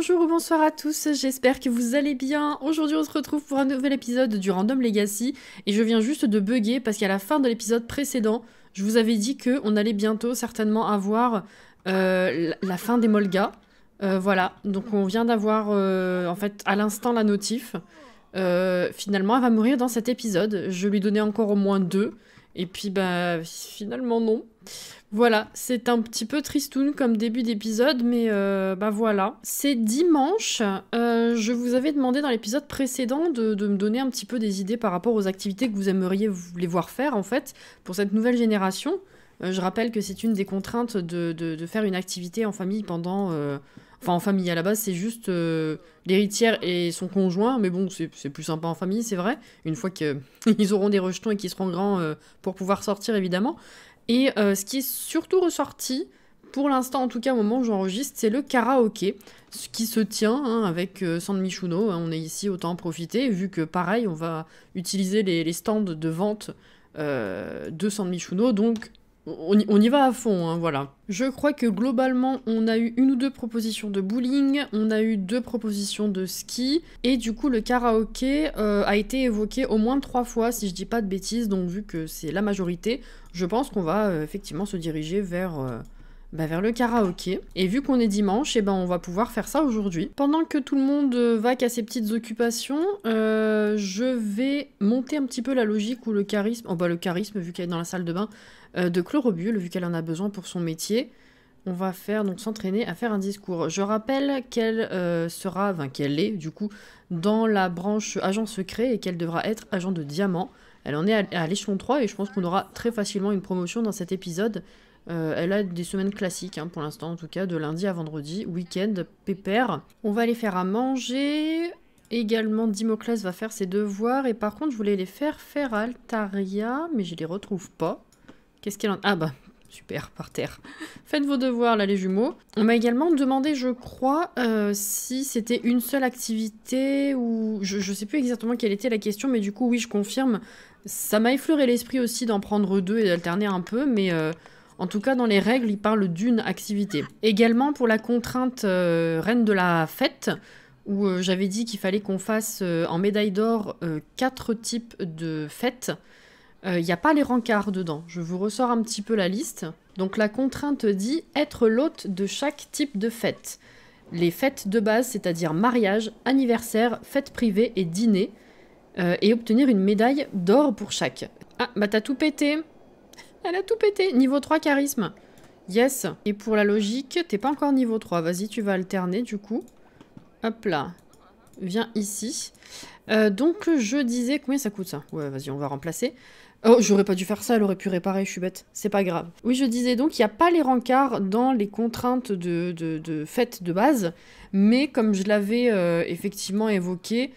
bonjour ou bonsoir à tous, j'espère que vous allez bien. Aujourd'hui on se retrouve pour un nouvel épisode du Random Legacy et je viens juste de bugger parce qu'à la fin de l'épisode précédent, je vous avais dit que on allait bientôt certainement avoir euh, la fin des Molga. Euh, voilà, donc on vient d'avoir euh, en fait à l'instant la notif. finalement elle va mourir dans cet épisode, je lui donnais encore au moins deux et puis bah finalement non. Voilà, c'est un petit peu tristoun comme début d'épisode, mais euh, bah voilà. C'est dimanche. Euh, je vous avais demandé dans l'épisode précédent de, me donner un petit peu des idées par rapport aux activités que vous aimeriez les voir faire, en fait, pour cette nouvelle génération. Euh, je rappelle que c'est une des contraintes de, de, faire une activité en famille pendant... Enfin, en famille à la base, c'est juste l'héritière et son conjoint, mais bon, c'est plus sympa en famille, c'est vrai. Une fois qu'ils auront des rejetons et qu'ils seront grands pour pouvoir sortir, évidemment. Et euh, ce qui est surtout ressorti, pour l'instant en tout cas au moment où j'enregistre, c'est le karaoké, ce qui se tient hein, avec euh, hein, on est ici, autant en profiter, vu que pareil, on va utiliser les, stands de vente euh, de San Michuno. Donc on, y va à fond, hein, voilà. Je crois que globalement, on a eu une ou deux propositions de bowling, on a eu deux propositions de ski, et du coup, le karaoké euh, a été évoqué au moins trois fois, si je dis pas de bêtises, donc vu que c'est la majorité, je pense qu'on va euh, effectivement se diriger vers... Euh, bah, vers le karaoké. Et vu qu'on est dimanche, et eh ben on va pouvoir faire ça aujourd'hui. Pendant que tout le monde va qu'à ses petites occupations, je vais monter un petit peu la logique ou le charisme. Oh bah, le charisme, vu qu'elle est dans la salle de bain, euh, de chlorobule, vu qu'elle en a besoin pour son métier. On va faire donc s'entraîner à faire un discours. Je rappelle qu'elle euh, sera, enfin qu'elle est du coup dans la branche agent secret et qu'elle devra être agent de diamant. Elle en est à, l'échelon 3 et je pense qu'on aura très facilement une promotion dans cet épisode. Euh, elle a des semaines classiques hein, pour l'instant en tout cas, de lundi à vendredi, week-end, pépère. On va les faire à manger. Également, Dimoclès va faire ses devoirs et par contre je voulais les faire faire à Altaria, mais je les retrouve pas. Qu'est-ce qu'elle en... Ah bah, super, par terre. Faites vos devoirs, là, les jumeaux. On m'a également demandé, je crois, euh, si c'était une seule activité ou... Je, sais plus exactement quelle était la question, mais du coup, oui, je confirme. Ça m'a effleuré l'esprit aussi d'en prendre deux et d'alterner un peu, mais... Euh, en tout cas, dans les règles, il parle d'une activité. Également, pour la contrainte euh, reine de la fête, où j'avais dit qu'il fallait qu'on fasse en médaille d'or quatre types de fêtes. Il euh, n'y a pas les rencarts dedans. Je vous ressors un petit peu la liste. Donc la contrainte dit être l'hôte de chaque type de fête. Les fêtes de base, c'est-à-dire mariage, anniversaire, fête privée et dîner. Euh, et obtenir une médaille d'or pour chaque. Ah, bah t'as tout pété Elle a tout pété Niveau 3 charisme Yes Et pour la logique, t'es pas encore niveau 3. Vas-y, tu vas alterner du coup. Hop là. Viens ici. Euh, donc je disais... Combien ça coûte ça Ouais, vas-y, on va remplacer. Oh, j'aurais pas dû faire ça, elle aurait pu réparer, je suis bête. C'est pas grave. Oui, je disais donc, il n'y a pas les rencarts dans les contraintes de, de, de fête de base, mais comme je l'avais euh, effectivement évoqué,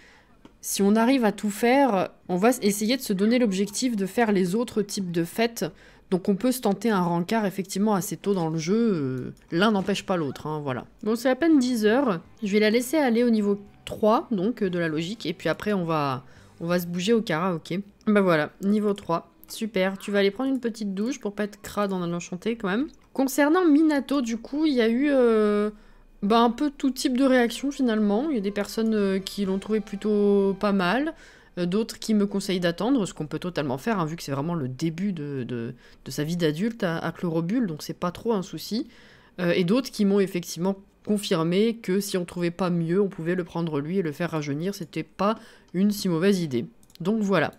si on arrive à tout faire, on va essayer de se donner l'objectif de faire les autres types de fêtes. Donc on peut se tenter un rencard effectivement assez tôt dans le jeu, euh, l'un n'empêche pas l'autre, hein, voilà. Bon c'est à peine 10 heures, je vais la laisser aller au niveau 3 donc euh, de la logique, et puis après on va, on va se bouger au ok. Bah voilà, niveau 3. Super, tu vas aller prendre une petite douche pour pas être crade en allant chanter quand même. Concernant Minato, du coup, il y a eu euh, bah, un peu tout type de réaction finalement. Il y a des personnes euh, qui l'ont trouvé plutôt pas mal, euh, d'autres qui me conseillent d'attendre, ce qu'on peut totalement faire, hein, vu que c'est vraiment le début de, sa vie d'adulte à, à donc c'est pas trop un souci. et d'autres qui m'ont effectivement confirmer que si on trouvait pas mieux, on pouvait le prendre lui et le faire rajeunir. C'était pas une si mauvaise idée. Donc voilà.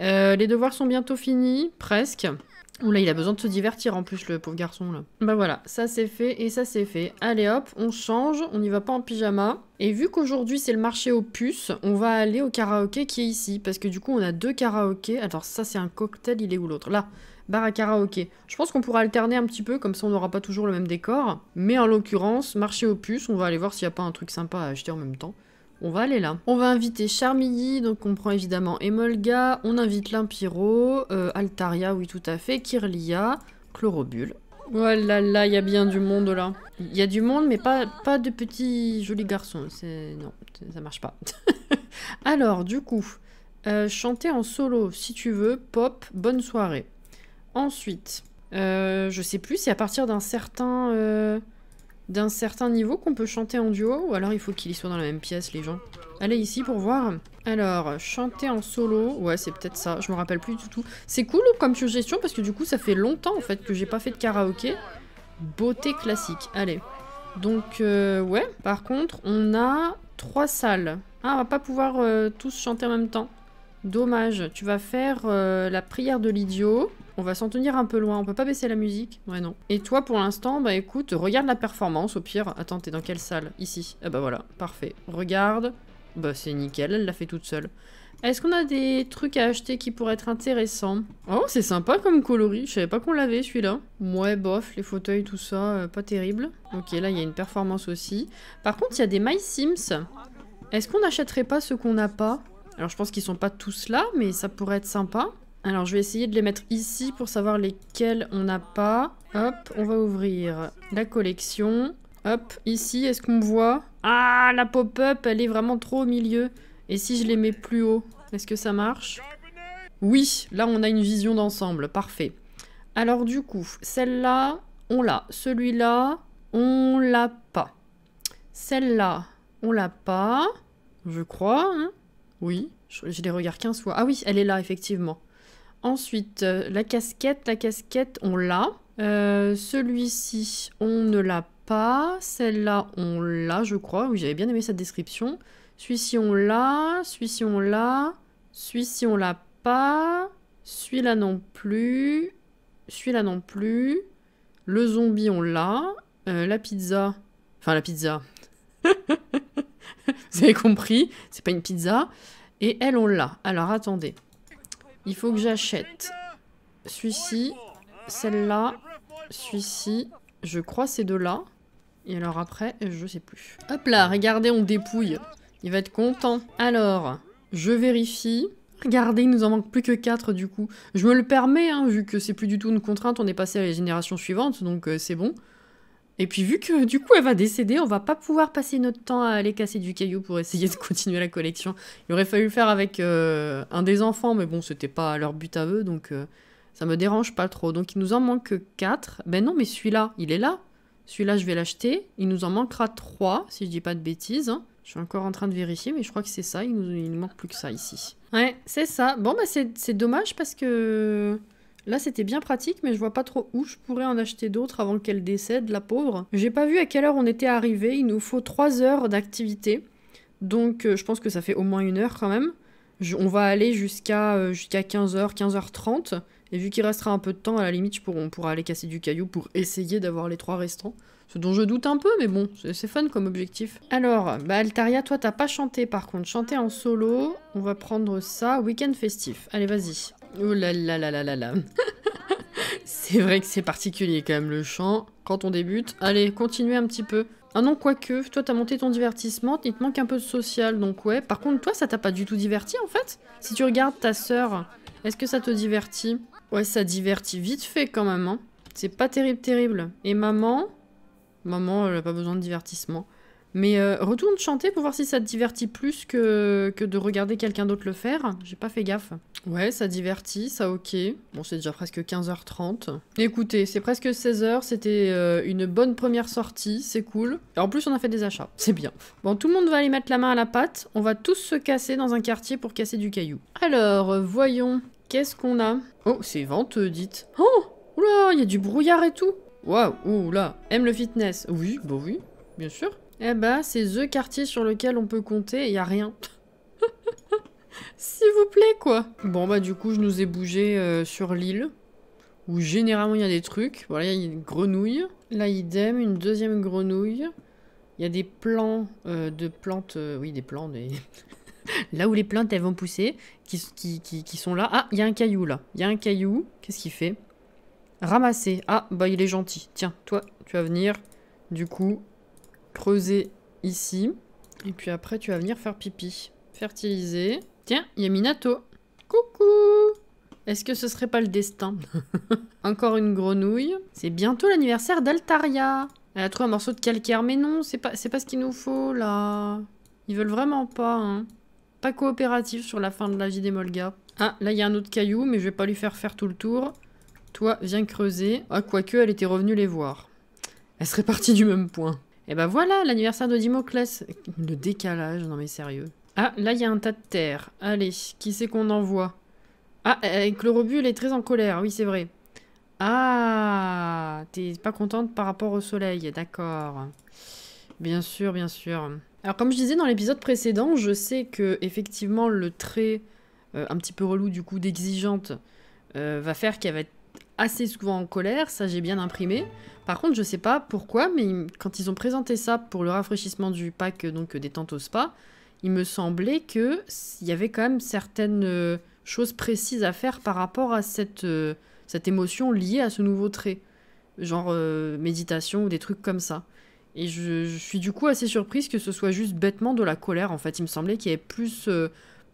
Euh, les devoirs sont bientôt finis, presque. Oh là, il a besoin de se divertir en plus, le pauvre garçon, là. Bah voilà, ça c'est fait et ça c'est fait. Allez hop, on change, on n'y va pas en pyjama. Et vu qu'aujourd'hui c'est le marché aux puces, on va aller au karaoké qui est ici. Parce que du coup, on a deux karaokés. Alors ça, c'est un cocktail, il est où l'autre Là bar à karaoké. Je pense qu'on pourra alterner un petit peu, comme ça on n'aura pas toujours le même décor. Mais en l'occurrence, marché aux puces, on va aller voir s'il n'y a pas un truc sympa à acheter en même temps. On va aller là. On va inviter Charmilly, donc on prend évidemment Emolga, on invite l'Impiro, euh, Altaria, oui tout à fait, Kirlia, Chlorobule. oh là, là, il y a bien du monde là. Il y a du monde, mais pas, pas de petits jolis garçons. Non, ça marche pas. Alors, du coup, euh, chanter en solo si tu veux, pop, bonne soirée. Ensuite, euh, je sais plus c'est à partir d'un certain, euh, d'un certain niveau qu'on peut chanter en duo, ou alors il faut qu'ils soient dans la même pièce, les gens. Allez ici pour voir. Alors, chanter en solo, ouais c'est peut-être ça, je me rappelle plus du tout. C'est cool comme suggestion parce que du coup ça fait longtemps en fait que j'ai pas fait de karaoké. Beauté classique, allez. Donc euh, ouais, par contre on a trois salles. Ah, on va pas pouvoir tous chanter en même temps. Dommage, tu vas faire la prière de l'idiot on va s'en tenir un peu loin, on peut pas baisser la musique Ouais non. Et toi pour l'instant, bah écoute, regarde la performance au pire. Attends, t'es dans quelle salle Ici. Ah bah voilà, parfait. Regarde. Bah c'est nickel, elle l'a fait toute seule. Est-ce qu'on a des trucs à acheter qui pourraient être intéressants Oh, c'est sympa comme coloris. Je savais pas qu'on l'avait celui-là. Ouais, bof, les fauteuils, tout ça, euh, pas terrible. Ok, là, il y a une performance aussi. Par contre, il y a des My Sims. Est-ce qu'on n'achèterait pas ce qu'on n'a pas Alors, je pense qu'ils sont pas tous là, mais ça pourrait être sympa. Alors je vais essayer de les mettre ici pour savoir lesquels on n'a pas. Hop, on va ouvrir la collection. Hop, ici, est-ce qu'on voit Ah, la pop-up, elle est vraiment trop au milieu. Et si je les mets plus haut, est-ce que ça marche Oui, là on a une vision d'ensemble, parfait. Alors du coup, celle-là, on l'a. Celui-là, on l'a pas. Celle-là, on l'a pas, je crois. Hein oui, je, les regarde 15 fois. Ah oui, elle est là, effectivement. Ensuite, euh, la casquette, la casquette, on l'a. Euh, celui-ci, on ne l'a pas. Celle-là, on l'a, je crois. Oui, j'avais bien aimé cette description. Celui-ci, on l'a. Celui-ci, on l'a. Celui-ci, on l'a pas. Celui-là non plus. Celui-là non plus. Le zombie, on l'a. Euh, la pizza. Enfin, la pizza. Vous avez compris, c'est pas une pizza. Et elle, on l'a. Alors, attendez. Il faut que j'achète celui-ci, celle-là, celui-ci. Je crois ces deux-là. Et alors après, je sais plus. Hop là, regardez, on dépouille. Il va être content. Alors, je vérifie. Regardez, il nous en manque plus que 4 du coup. Je me le permets, hein, vu que c'est plus du tout une contrainte, on est passé à la génération suivante, donc euh, c'est bon. Et puis vu que du coup elle va décéder, on va pas pouvoir passer notre temps à aller casser du caillou pour essayer de continuer la collection. Il aurait fallu le faire avec euh, un des enfants, mais bon, c'était pas leur but à eux, donc euh, ça me dérange pas trop. Donc il nous en manque 4. Ben non, mais celui-là, il est là. Celui-là, je vais l'acheter. Il nous en manquera 3, si je dis pas de bêtises. Hein. Je suis encore en train de vérifier, mais je crois que c'est ça. Il nous, manque plus que ça ici. Ouais, c'est ça. Bon, bah c'est dommage parce que... Là, c'était bien pratique, mais je vois pas trop où je pourrais en acheter d'autres avant qu'elle décède, la pauvre. J'ai pas vu à quelle heure on était arrivé. Il nous faut 3 heures d'activité. Donc, euh, je pense que ça fait au moins une heure quand même. on va aller jusqu'à euh, jusqu'à 15h, 15h30. Et vu qu'il restera un peu de temps, à la limite, pour, on pourra aller casser du caillou pour essayer d'avoir les trois restants. Ce dont je doute un peu, mais bon, c'est fun comme objectif. Alors, bah, Altaria, toi, t'as pas chanté par contre. Chanter en solo, on va prendre ça, week-end festif. Allez, vas-y. Oh là là là là là c'est vrai que c'est particulier quand même le chant. Quand on débute, allez, continuez un petit peu. Ah non, quoique, toi t'as monté ton divertissement, il te manque un peu de social, donc ouais. Par contre, toi, ça t'a pas du tout diverti en fait Si tu regardes ta sœur, est-ce que ça te divertit Ouais, ça divertit vite fait quand même, hein. C'est pas terrible, terrible. Et maman Maman, elle a pas besoin de divertissement. Mais euh, retourne chanter pour voir si ça te divertit plus que, que de regarder quelqu'un d'autre le faire. J'ai pas fait gaffe. Ouais, ça divertit, ça ok. Bon, c'est déjà presque 15h30. Écoutez, c'est presque 16h, c'était euh, une bonne première sortie, c'est cool. Et en plus, on a fait des achats, c'est bien. Bon, tout le monde va aller mettre la main à la pâte. On va tous se casser dans un quartier pour casser du caillou. Alors, voyons, qu'est-ce qu'on a Oh, c'est vente, euh, dites. Oh Oula, il y a du brouillard et tout Waouh, oula, aime le fitness Oui, bah oui, bien sûr. Eh bah, ben, c'est THE quartier sur lequel on peut compter Il n'y a rien. S'il vous plaît, quoi. Bon, bah, du coup, je nous ai bougé euh, sur l'île, où généralement il y a des trucs. Voilà, il y a une grenouille. Là, idem, une deuxième grenouille. Il y a des plants euh, de plantes. Euh, oui, des plants, là où les plantes, elles vont pousser, qui, qui, qui, qui sont là. Ah, il y a un caillou, là. Il y a un caillou. Qu'est-ce qu'il fait Ramasser. Ah, bah, il est gentil. Tiens, toi, tu vas venir. Du coup, creuser ici. Et puis après, tu vas venir faire pipi. Fertiliser. Tiens, il y a Minato. Coucou Est-ce que ce serait pas le destin Encore une grenouille. C'est bientôt l'anniversaire d'Altaria. Elle a trouvé un morceau de calcaire. Mais non, c'est pas, pas ce qu'il nous faut, là. Ils veulent vraiment pas, hein. Pas coopératif sur la fin de la vie des Molga. Ah, là, il y a un autre caillou, mais je vais pas lui faire faire tout le tour. Toi, viens creuser. Ah, quoique, elle était revenue les voir. Elle serait partie du même point. Et eh ben voilà, l'anniversaire de Dimoclès. Le décalage, non mais sérieux. Ah, là il y a un tas de terre. Allez, qui c'est qu'on envoie Ah, euh, avec le elle est très en colère, oui c'est vrai. Ah, t'es pas contente par rapport au soleil, d'accord. Bien sûr, bien sûr. Alors comme je disais dans l'épisode précédent, je sais que effectivement le trait euh, un petit peu relou du coup d'exigeante euh, va faire qu'il va être assez souvent en colère, ça j'ai bien imprimé. Par contre, je sais pas pourquoi, mais quand ils ont présenté ça pour le rafraîchissement du pack euh, donc euh, des tentes au spa, il me semblait que il y avait quand même certaines euh, choses précises à faire par rapport à cette, cette émotion liée à ce nouveau trait, genre méditation ou des trucs comme ça. Et je, suis du coup assez surprise que ce soit juste bêtement de la colère en fait. Il me semblait qu'il y avait plus,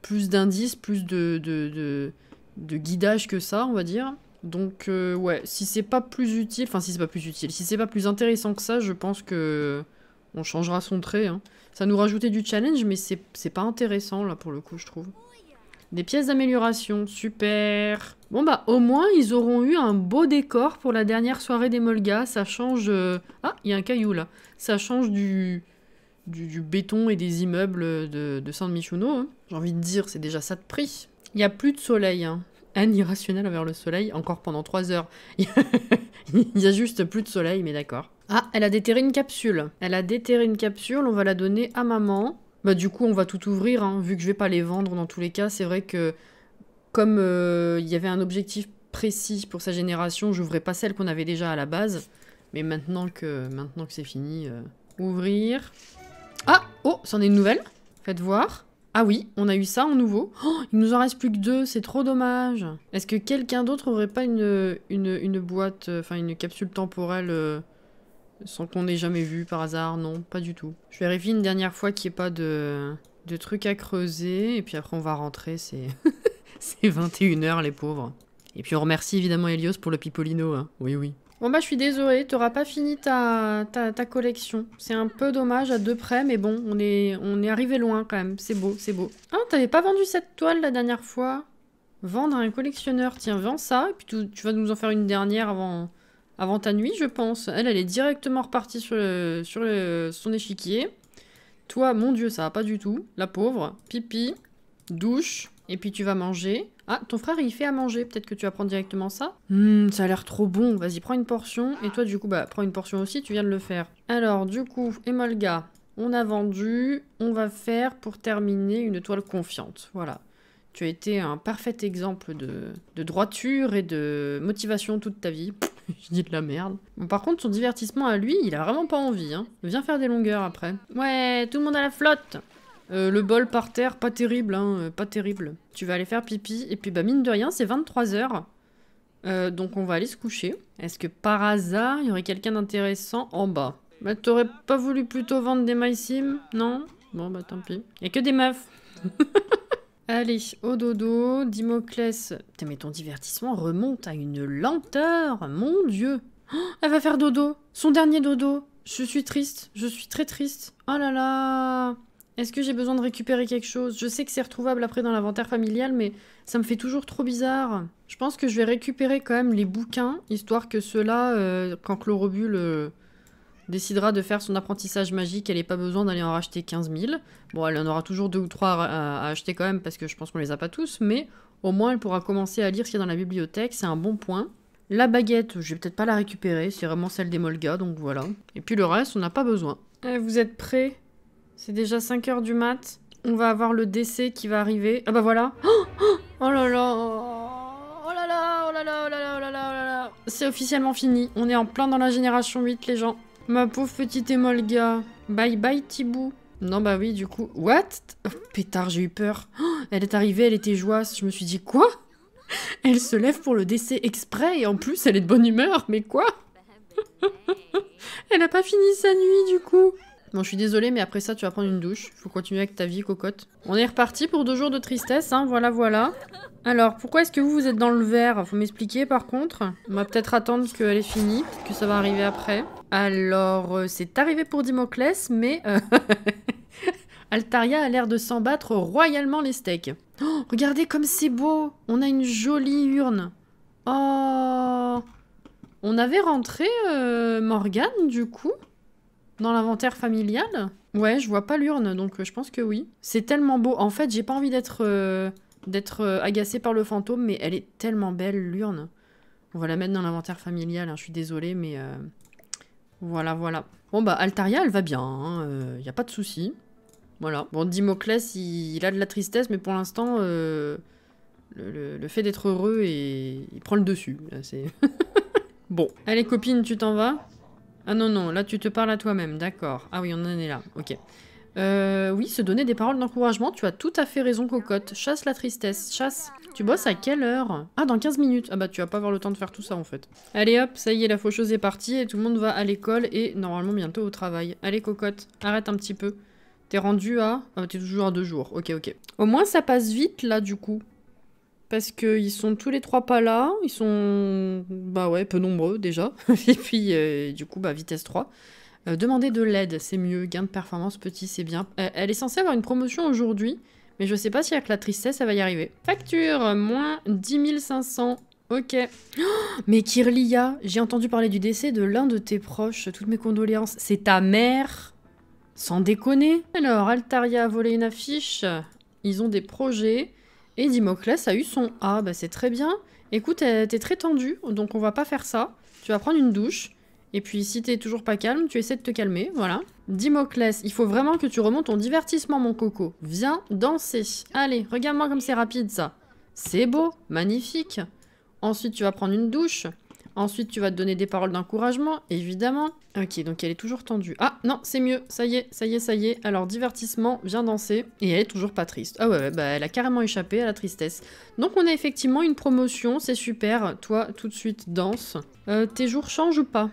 plus d'indices, plus de, de, de guidage que ça, on va dire. Donc euh, ouais, si c'est pas plus utile, enfin si c'est pas plus utile, si c'est pas plus intéressant que ça, je pense que on changera son trait. Hein. Ça nous rajoutait du challenge, mais c'est pas intéressant là pour le coup, je trouve. Des pièces d'amélioration, super Bon bah au moins ils auront eu un beau décor pour la dernière soirée des Molgas, ça change... Euh, ah, il y a un caillou là Ça change du... Du, béton et des immeubles de, de San hein. Michuno. J'ai envie de dire, c'est déjà ça de prix. Il n'y a plus de soleil, hein haine irrationnelle envers le soleil, encore pendant 3 heures. Il n'y a juste plus de soleil, mais d'accord. Ah, elle a déterré une capsule. Elle a déterré une capsule, on va la donner à maman. Bah du coup, on va tout ouvrir, hein. vu que je vais pas les vendre dans tous les cas. C'est vrai que comme euh, il y avait un objectif précis pour sa génération, j'ouvrais pas celle qu'on avait déjà à la base. Mais maintenant que, maintenant que c'est fini, euh, ouvrir. Ah Oh, c'en est une nouvelle Faites voir. Ah oui, on a eu ça en nouveau. Oh, il nous en reste plus que deux, c'est trop dommage. Est-ce que quelqu'un d'autre aurait pas une, une, boîte, euh, enfin une capsule temporelle euh, sans qu'on ait jamais vu par hasard Non, pas du tout. Je vérifie une dernière fois qu'il n'y ait pas de, de trucs à creuser et puis après on va rentrer, c'est... c'est 21h les pauvres. Et puis on remercie évidemment Elios pour le pipolino, hein. oui oui. Bon bah je suis désolée, t'auras pas fini ta, ta, ta collection. C'est un peu dommage à deux près, mais bon, on est, on est arrivé loin quand même. C'est beau, c'est beau. Ah, t'avais pas vendu cette toile la dernière fois Vendre à un collectionneur, tiens, vends ça, et puis tu, vas nous en faire une dernière avant, avant ta nuit, je pense. Elle, elle est directement repartie sur, sur son échiquier. Toi, mon dieu, ça va pas du tout. La pauvre. Pipi. Douche. Et puis tu vas manger. Ah, ton frère, il fait à manger. Peut-être que tu vas prendre directement ça. Hum, ça a l'air trop bon. Vas-y, prends une portion. Et toi, du coup, bah, prends une portion aussi. Tu viens de le faire. Alors, du coup, Emolga, on a vendu. On va faire, pour terminer, une toile confiante. Voilà. Tu as été un parfait exemple de, droiture et de motivation toute ta vie. Je dis de la merde. Bon, par contre, son divertissement à lui, il a vraiment pas envie. Hein. Viens faire des longueurs après. Ouais, tout le monde à la flotte euh, le bol par terre, pas terrible, hein, euh, pas terrible. Tu vas aller faire pipi, et puis bah mine de rien, c'est 23h. Euh, donc on va aller se coucher. Est-ce que par hasard, il y aurait quelqu'un d'intéressant en bas Bah t'aurais pas voulu plutôt vendre des maïsim? Non Bon bah tant pis. Et que des meufs Allez, au dodo, Dimoclès. Putain mais ton divertissement remonte à une lenteur, mon dieu oh, Elle va faire dodo Son dernier dodo Je suis triste, je suis très triste. Oh là là est-ce que j'ai besoin de récupérer quelque chose Je sais que c'est retrouvable après dans l'inventaire familial, mais ça me fait toujours trop bizarre. Je pense que je vais récupérer quand même les bouquins, histoire que ceux-là, euh, quand Chlorobule euh, décidera de faire son apprentissage magique, elle n'ait pas besoin d'aller en racheter 15 000. Bon, elle en aura toujours deux ou trois à, acheter quand même, parce que je pense qu'on les a pas tous, mais au moins elle pourra commencer à lire ce qu'il y a dans la bibliothèque, c'est un bon point. La baguette, je vais peut-être pas la récupérer, c'est vraiment celle des Molga, donc voilà. Et puis le reste, on n'a pas besoin. Euh, vous êtes prêts c'est déjà 5 heures du mat. On va avoir le décès qui va arriver. Ah bah voilà. Oh, oh, oh, oh, là là. Oh là là, oh là là, oh là là, oh là là, C'est officiellement fini. On est en plein dans la génération 8, les gens. Ma pauvre petite Emolga. Bye bye, Tibou. Non, bah oui, du coup. What oh, Pétard, j'ai eu peur. elle est arrivée, elle était joie, Je me suis dit, quoi Elle se lève pour le décès exprès et en plus, elle est de bonne humeur. Mais quoi Elle n'a pas fini sa nuit, du coup. Bon, je suis désolée, mais après ça, tu vas prendre une douche. Faut continuer avec ta vie, cocotte. On est reparti pour deux jours de tristesse, hein, voilà, voilà. Alors, pourquoi est-ce que vous, vous êtes dans le verre Faut m'expliquer, par contre. On va peut-être attendre qu'elle est finie, que ça va arriver après. Alors, euh, c'est arrivé pour Dimoclès, mais... Euh, Altaria a l'air de s'en battre royalement les steaks. Oh, regardez comme c'est beau On a une jolie urne. Oh On avait rentré Morgan, euh, Morgane, du coup dans l'inventaire familial Ouais, je vois pas l'urne, donc euh, je pense que oui. C'est tellement beau. En fait, j'ai pas envie d'être euh, d'être euh, agacée par le fantôme, mais elle est tellement belle, l'urne. On va la mettre dans l'inventaire familial, hein, je suis désolée, mais... Voilà, voilà. Bon bah, Altaria, elle va bien, il hein, a pas de souci. Voilà. Bon, Dimoclès, il, a de la tristesse, mais pour l'instant, le, fait d'être heureux, et... il prend le dessus. C'est bon. Allez, copine, tu t'en vas ah non, non, là tu te parles à toi-même, d'accord. Ah oui, on en est là, ok. Euh, oui, se donner des paroles d'encouragement, tu as tout à fait raison, Cocotte. Chasse la tristesse, chasse. Tu bosses à quelle heure Ah, dans 15 minutes. Ah bah, tu vas pas avoir le temps de faire tout ça, en fait. Allez hop, ça y est, la faucheuse est partie et tout le monde va à l'école et normalement bientôt au travail. Allez, Cocotte, arrête un petit peu. T'es rendu à... Ah, t'es toujours à deux jours. Ok, ok. Au moins, ça passe vite, là, du coup parce qu'ils sont tous les trois pas là, ils sont bah ouais, peu nombreux déjà, et puis euh, du coup bah vitesse 3. Euh, demander de l'aide, c'est mieux, gain de performance petit, c'est bien. Euh, elle est censée avoir une promotion aujourd'hui, mais je sais pas si avec la tristesse ça va y arriver. Facture, moins 10 500, ok. Oh, mais Kirlia, j'ai entendu parler du décès de l'un de tes proches, toutes mes condoléances, c'est ta mère Sans déconner Alors, Altaria a volé une affiche, ils ont des projets... Et Dimoclès a eu son A. Ah, bah, c'est très bien. Écoute, t'es très tendu, donc on va pas faire ça. Tu vas prendre une douche. Et puis si t'es toujours pas calme, tu essaies de te calmer, voilà. Dimoclès, il faut vraiment que tu remontes ton divertissement, mon coco. Viens danser. Allez, regarde-moi comme c'est rapide, ça. C'est beau, magnifique. Ensuite, tu vas prendre une douche. Ensuite, tu vas te donner des paroles d'encouragement, évidemment. Ok, donc elle est toujours tendue. Ah non, c'est mieux, ça y est, ça y est, ça y est. Alors, divertissement, viens danser. Et elle est toujours pas triste. Ah ouais, bah elle a carrément échappé à la tristesse. Donc on a effectivement une promotion, c'est super. Toi, tout de suite, danse. Euh, tes jours changent ou pas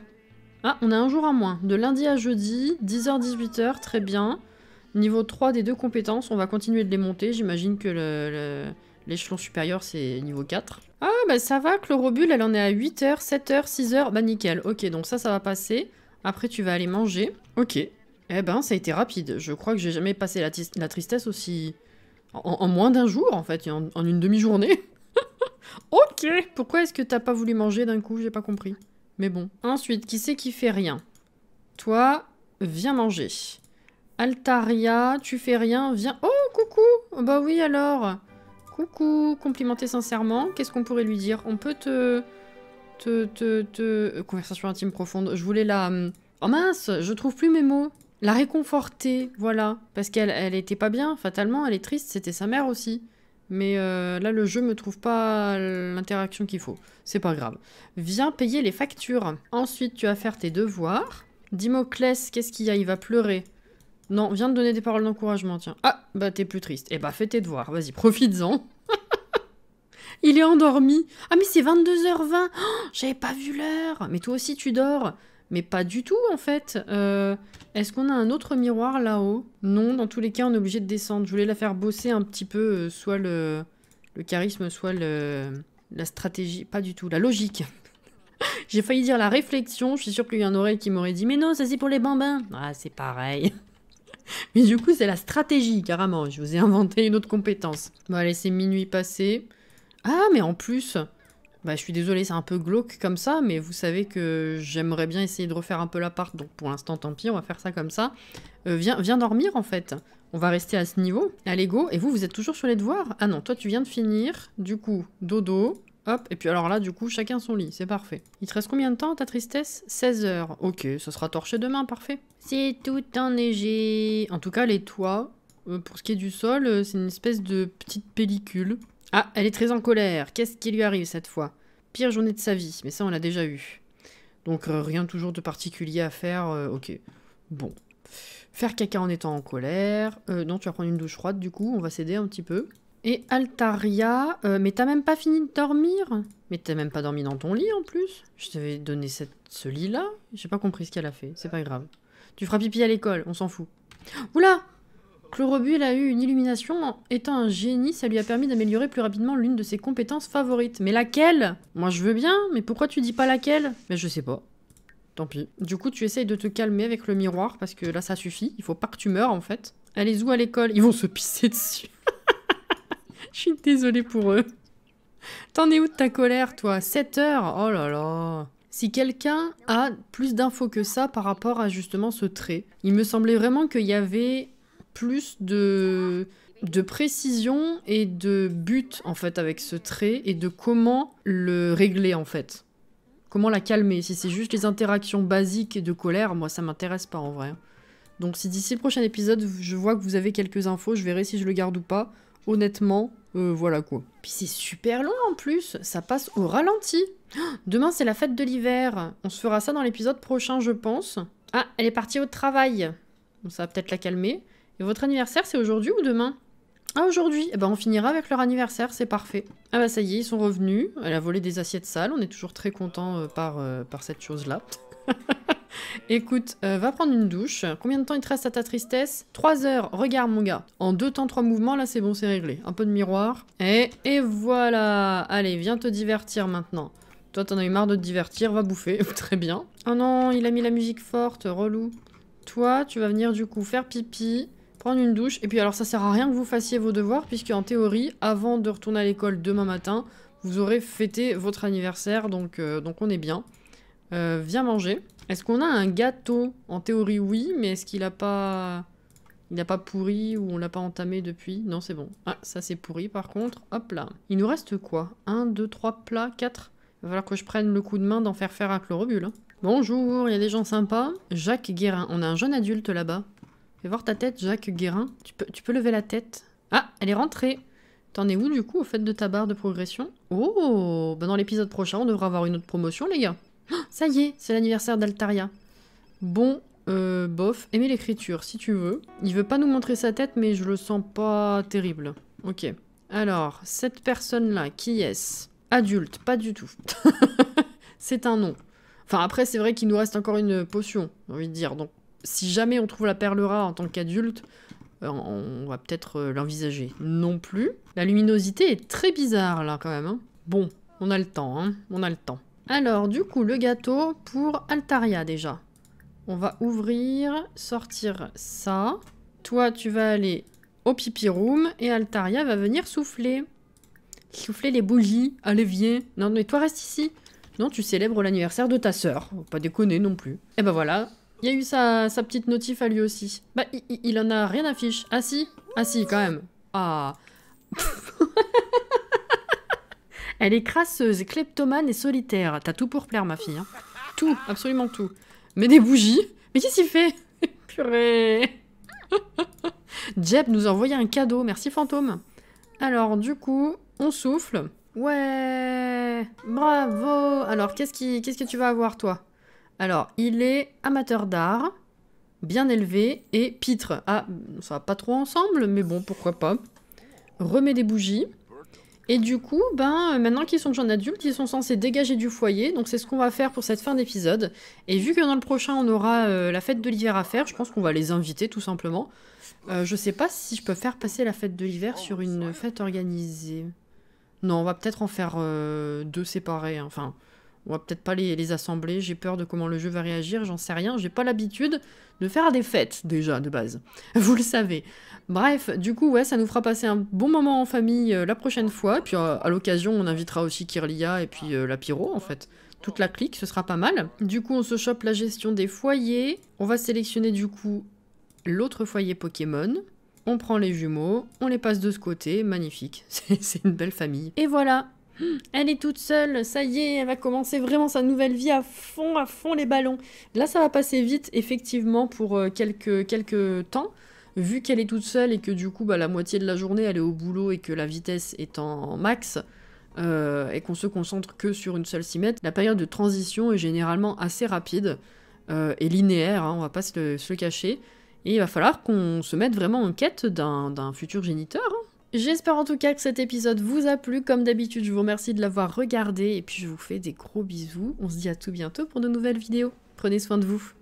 Ah, on a un jour à moins. De lundi à jeudi, 10h-18h, très bien. Niveau 3 des deux compétences, on va continuer de les monter. J'imagine que le L'échelon supérieur, c'est niveau 4. Ah, bah ça va, Chlorobule, elle en est à 8h, 7h, 6h. Bah nickel. Ok, donc ça, ça va passer. Après, tu vas aller manger. Ok. Eh ben, ça a été rapide. Je crois que j'ai jamais passé la, tristesse aussi... En, moins d'un jour, en fait, en, une demi-journée. ok Pourquoi est-ce que t'as pas voulu manger d'un coup J'ai pas compris. Mais bon. Ensuite, qui c'est qui fait rien Toi, viens manger. Altaria, tu fais rien, viens... Oh, coucou Bah oui, alors Coucou, complimenter sincèrement. Qu'est-ce qu'on pourrait lui dire On peut te... Te, te, te... Euh, conversation intime profonde. Je voulais la... Euh, oh mince, je trouve plus mes mots. La réconforter, voilà. Parce qu'elle elle était pas bien, fatalement, elle est triste, c'était sa mère aussi. Mais euh, là, le jeu me trouve pas l'interaction qu'il faut. C'est pas grave. Viens payer les factures. Ensuite, tu vas faire tes devoirs. Dimoclès, qu'est-ce qu'il y a Il va pleurer. Non, viens de donner des paroles d'encouragement, tiens. Ah, bah t'es plus triste. Eh bah fais tes devoirs, vas-y, profites-en. Il est endormi. Ah mais c'est 22h20. J'avais pas vu l'heure. Mais toi aussi tu dors. Mais pas du tout en fait. Euh, est-ce qu'on a un autre miroir là-haut Non, dans tous les cas on est obligé de descendre. Je voulais la faire bosser un petit peu, euh, soit le, charisme, soit le, la stratégie. Pas du tout, la logique. J'ai failli dire la réflexion. Je suis sûr qu'il y a un oreille qui m'aurait dit Mais non, ça c'est pour les bambins. Ah c'est pareil. Mais du coup, c'est la stratégie, carrément. Je vous ai inventé une autre compétence. On allez, c'est minuit passer. Ah, mais en plus... Bah, je suis désolée, c'est un peu glauque comme ça, mais vous savez que j'aimerais bien essayer de refaire un peu l'appart, donc pour l'instant, tant pis, on va faire ça comme ça. Euh, viens, viens dormir, en fait. On va rester à ce niveau. Allez, go. Et vous, vous êtes toujours sur les devoirs Ah non, toi, tu viens de finir. Du coup, dodo. Hop, et puis alors là, du coup, chacun son lit, c'est parfait. Il te reste combien de temps, ta tristesse 16 heures. Ok, ça sera torché demain, parfait. C'est tout enneigé. En tout cas, les toits, euh, pour ce qui est du sol, euh, c'est une espèce de petite pellicule. Ah, elle est très en colère. Qu'est-ce qui lui arrive cette fois Pire journée de sa vie, mais ça, on l'a déjà eu. Donc euh, rien toujours de particulier à faire, ok. Bon. Faire caca en étant en colère. non, tu vas prendre une douche froide, du coup, on va s'aider un petit peu. Et Altaria, euh, mais t'as même pas fini de dormir Mais t'as même pas dormi dans ton lit en plus Je t'avais donné cette, ce lit-là J'ai pas compris ce qu'elle a fait, c'est pas grave. Tu feras pipi à l'école, on s'en fout. Oula elle a eu une illumination. Étant un génie, ça lui a permis d'améliorer plus rapidement l'une de ses compétences favorites. Mais laquelle Moi je veux bien, mais pourquoi tu dis pas laquelle Mais je sais pas. Tant pis. Du coup, tu essayes de te calmer avec le miroir, parce que là ça suffit. Il faut pas que tu meurs en fait. allez où à l'école Ils vont se pisser dessus. Je suis désolée pour eux. T'en es où de ta colère, toi 7 heures Oh là là si quelqu'un a plus d'infos que ça par rapport à justement ce trait, il me semblait vraiment qu'il y avait plus de, de précision et de but en fait avec ce trait et de comment le régler en fait. Comment la calmer Si c'est juste les interactions basiques de colère, moi ça m'intéresse pas en vrai. Donc si d'ici le prochain épisode je vois que vous avez quelques infos, je verrai si je le garde ou pas. Honnêtement, euh, voilà quoi. Puis c'est super long en plus, ça passe au ralenti. Oh, demain c'est la fête de l'hiver. On se fera ça dans l'épisode prochain, je pense. Ah, elle est partie au travail. Bon, ça va peut-être la calmer. Et votre anniversaire, c'est aujourd'hui ou demain Ah, aujourd'hui. Eh ben, on finira avec leur anniversaire, c'est parfait. Ah bah ça y est, ils sont revenus. Elle a volé des assiettes sales, on est toujours très content euh, par, euh, par cette chose-là. Écoute, euh, va prendre une douche. Combien de temps il te reste à ta tristesse 3 heures, regarde mon gars. En deux temps, trois mouvements, là c'est bon, c'est réglé. Un peu de miroir. Et, voilà Allez, viens te divertir maintenant. Toi, t'en as eu marre de te divertir, va bouffer. Très bien. Oh non, il a mis la musique forte, relou. Toi, tu vas venir du coup faire pipi prendre une douche. Et puis alors ça sert à rien que vous fassiez vos devoirs, puisque en théorie, avant de retourner à l'école demain matin, vous aurez fêté votre anniversaire, donc, euh, donc on est bien. Euh, viens manger. Est-ce qu'on a un gâteau En théorie, oui, mais est-ce qu'il a pas... Il n'a pas pourri ou on l'a pas entamé depuis Non, c'est bon. Ah, ça c'est pourri par contre. Hop là. Il nous reste quoi 1, 2, 3 plats, 4 Il va falloir que je prenne le coup de main d'en faire faire un chlorobule. Hein. Bonjour, il y a des gens sympas. Jacques Guérin. On a un jeune adulte là-bas. Fais voir ta tête, Jacques Guérin. Tu peux, tu peux lever la tête. Ah, elle est rentrée. T'en es où du coup au fait de ta barre de progression Oh, ben dans l'épisode prochain, on devra avoir une autre promotion les gars. Ça y est, c'est l'anniversaire d'Altaria. Bon, euh, bof, aimer l'écriture, si tu veux. Il veut pas nous montrer sa tête, mais je le sens pas terrible. Ok. Alors, cette personne-là, qui est-ce Adulte, pas du tout. c'est un nom. Enfin, après, c'est vrai qu'il nous reste encore une potion, j'ai envie de dire. Donc, si jamais on trouve la perle rare en tant qu'adulte, euh, on va peut-être euh, l'envisager. Non plus. La luminosité est très bizarre, là, quand même. Hein. Bon, on a le temps, hein. On a le temps. Alors, du coup, le gâteau pour Altaria déjà. On va ouvrir, sortir ça. Toi, tu vas aller au pipi room et Altaria va venir souffler. Souffler les bougies à l'évier. Non, mais toi, reste ici. Non, tu célèbres l'anniversaire de ta sœur. Pas déconner non plus. Et eh ben voilà, il y a eu sa, petite notif à lui aussi. Bah, il, en a rien à fiche. Ah si Ah si, quand même. Ah Elle est crasseuse, kleptomane et solitaire. T'as tout pour plaire, ma fille. Hein. Tout, absolument tout. Mais des bougies Mais qu'est-ce qu'il fait Purée Jeb nous a envoyé un cadeau. Merci, fantôme. Alors, du coup, on souffle. Ouais Bravo Alors, qu'est-ce que tu vas avoir, toi Alors, il est amateur d'art, bien élevé et pitre. Ah, ça va pas trop ensemble, mais bon, pourquoi pas. Remets des bougies. Et du coup, ben, euh, maintenant qu'ils sont jeunes adultes, ils sont censés dégager du foyer, donc c'est ce qu'on va faire pour cette fin d'épisode. Et vu que dans le prochain, on aura euh, la fête de l'hiver à faire, je pense qu'on va les inviter tout simplement. Je euh, je sais pas si je peux faire passer la fête de l'hiver sur une fête organisée. Non, on va peut-être en faire deux séparés, hein. enfin... On va peut-être pas les, assembler, j'ai peur de comment le jeu va réagir, j'en sais rien, j'ai pas l'habitude de faire des fêtes déjà de base. Vous le savez. Bref, du coup, ouais, ça nous fera passer un bon moment en famille euh, la prochaine fois. puis euh, à l'occasion, on invitera aussi Kirlia et puis euh, la Pyro en fait. Toute la clique, ce sera pas mal. Du coup, on se chope la gestion des foyers. On va sélectionner du coup l'autre foyer Pokémon. On prend les jumeaux, on les passe de ce côté, magnifique, c'est une belle famille. Et voilà, Elle est toute seule, ça y est, elle va commencer vraiment sa nouvelle vie à fond, à fond les ballons. Là, ça va passer vite, effectivement, pour euh, quelques, temps. Vu qu'elle est toute seule et que du coup, bah, la moitié de la journée, elle est au boulot et que la vitesse est en max, euh, et qu'on se concentre que sur une seule cimette, la période de transition est généralement assez rapide euh, et linéaire, hein, on va pas se le, se cacher. Et il va falloir qu'on se mette vraiment en quête d'un futur géniteur. Hein. J'espère en tout cas que cet épisode vous a plu. Comme d'habitude, je vous remercie de l'avoir regardé et puis je vous fais des gros bisous. On se dit à tout bientôt pour de nouvelles vidéos. Prenez soin de vous.